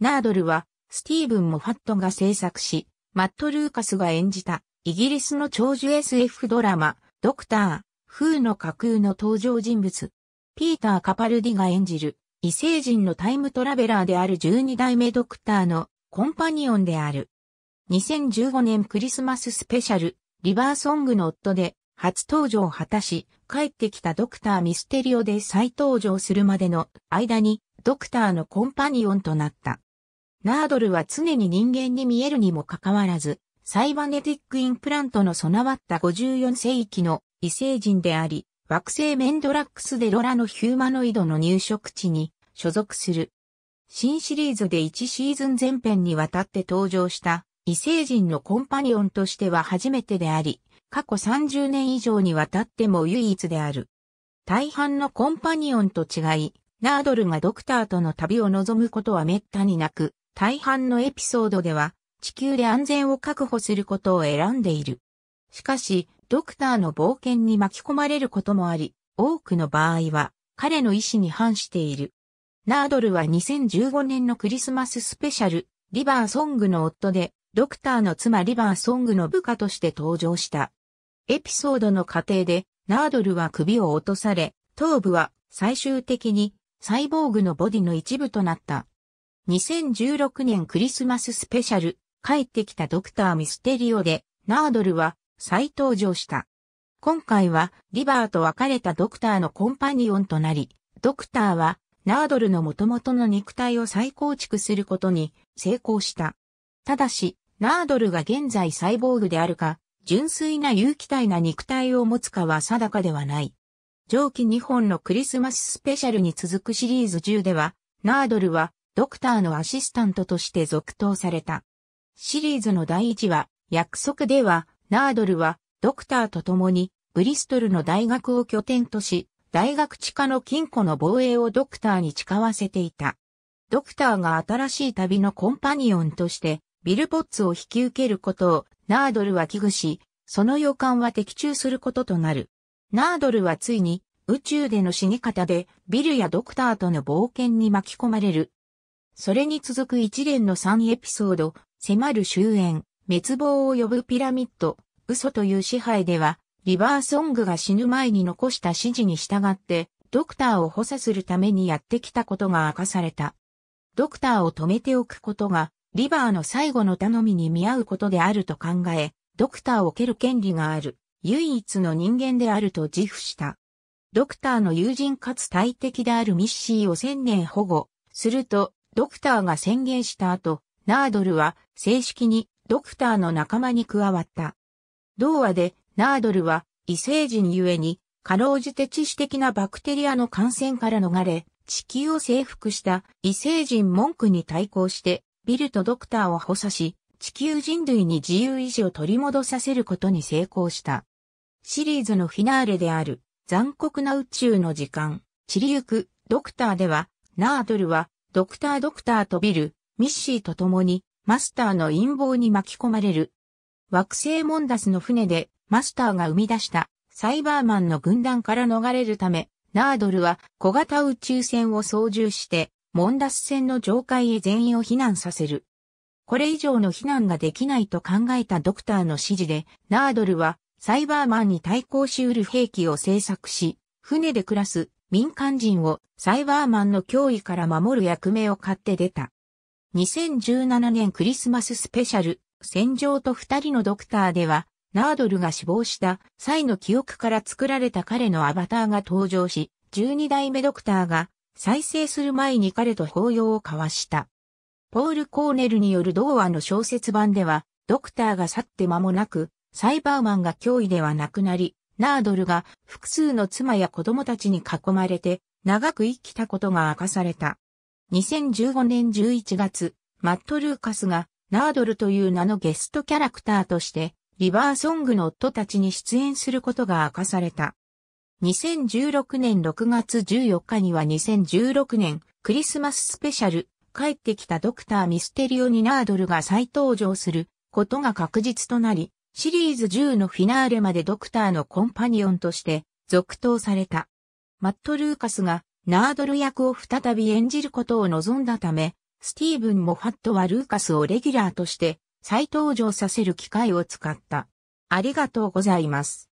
ナードルは、スティーブン・モファットが制作し、マット・ルーカスが演じた、イギリスの長寿 SF ドラマ、ドクター、風の架空の登場人物。ピーター・カパルディが演じる、異星人のタイムトラベラーである12代目ドクターのコンパニオンである。2015年クリスマススペシャル、リバーソングの夫で初登場を果たし、帰ってきたドクターミステリオで再登場するまでの間に、ドクターのコンパニオンとなった。ナードルは常に人間に見えるにもかかわらず、サイバネティックインプラントの備わった54世紀の異星人であり、惑星メンドラックスデロラのヒューマノイドの入植地に所属する。新シリーズで1シーズン前編にわたって登場した異星人のコンパニオンとしては初めてであり、過去30年以上にわたっても唯一である。大半のコンパニオンと違い、ナードルがドクターとの旅を望むことは滅多になく、大半のエピソードでは、地球で安全を確保することを選んでいる。しかし、ドクターの冒険に巻き込まれることもあり、多くの場合は、彼の意思に反している。ナードルは2015年のクリスマススペシャル、リバーソングの夫で、ドクターの妻リバーソングの部下として登場した。エピソードの過程で、ナードルは首を落とされ、頭部は最終的にサイボーグのボディの一部となった。2016年クリスマススペシャル、帰ってきたドクターミステリオで、ナードルは再登場した。今回は、リバーと別れたドクターのコンパニオンとなり、ドクターは、ナードルの元々の肉体を再構築することに成功した。ただし、ナードルが現在サイボーグであるか、純粋な有機体な肉体を持つかは定かではない。上記2本のクリスマススペシャルに続くシリーズ10では、ナードルはドクターのアシスタントとして続投された。シリーズの第1話、約束では、ナードルは、ドクターと共に、ブリストルの大学を拠点とし、大学地下の金庫の防衛をドクターに誓わせていた。ドクターが新しい旅のコンパニオンとして、ビルボッツを引き受けることを、ナードルは危惧し、その予感は的中することとなる。ナードルはついに、宇宙での死に方で、ビルやドクターとの冒険に巻き込まれる。それに続く一連の3エピソード、迫る終焉、滅亡を呼ぶピラミッド、嘘という支配では、リバーソングが死ぬ前に残した指示に従って、ドクターを補佐するためにやってきたことが明かされた。ドクターを止めておくことが、リバーの最後の頼みに見合うことであると考え、ドクターを蹴る権利がある、唯一の人間であると自負した。ドクターの友人かつ大敵であるミッシーを千年保護、すると、ドクターが宣言した後、ナードルは正式にドクターの仲間に加わった。同話でナードルは異星人ゆえに、かろうじて致死的なバクテリアの感染から逃れ、地球を征服した異星人文句に対抗して、ビルとドクターを補佐し、地球人類に自由意志を取り戻させることに成功した。シリーズのフィナーレである、残酷な宇宙の時間、散りゆく、ドクターでは、ナードルは、ドクター・ドクターとビル、ミッシーと共に、マスターの陰謀に巻き込まれる。惑星モンダスの船で、マスターが生み出したサイバーマンの軍団から逃れるため、ナードルは小型宇宙船を操縦して、モンダス船の上階へ全員を避難させる。これ以上の避難ができないと考えたドクターの指示で、ナードルはサイバーマンに対抗しうる兵器を製作し、船で暮らす民間人をサイバーマンの脅威から守る役目を買って出た。2017年クリスマススペシャル、戦場と二人のドクターでは、ナードルが死亡した際の記憶から作られた彼のアバターが登場し、12代目ドクターが再生する前に彼と抱擁を交わした。ポール・コーネルによる童話の小説版では、ドクターが去って間もなく、サイバーマンが脅威ではなくなり、ナードルが複数の妻や子供たちに囲まれて長く生きたことが明かされた。2015年11月、マット・ルーカスがナードルという名のゲストキャラクターとしてリバーソングの夫たちに出演することが明かされた。2016年6月14日には2016年クリスマススペシャル帰ってきたドクターミステリオにナードルが再登場することが確実となり、シリーズ10のフィナーレまでドクターのコンパニオンとして続投された。マット・ルーカスがナードル役を再び演じることを望んだため、スティーブン・モファットはルーカスをレギュラーとして再登場させる機会を使った。ありがとうございます。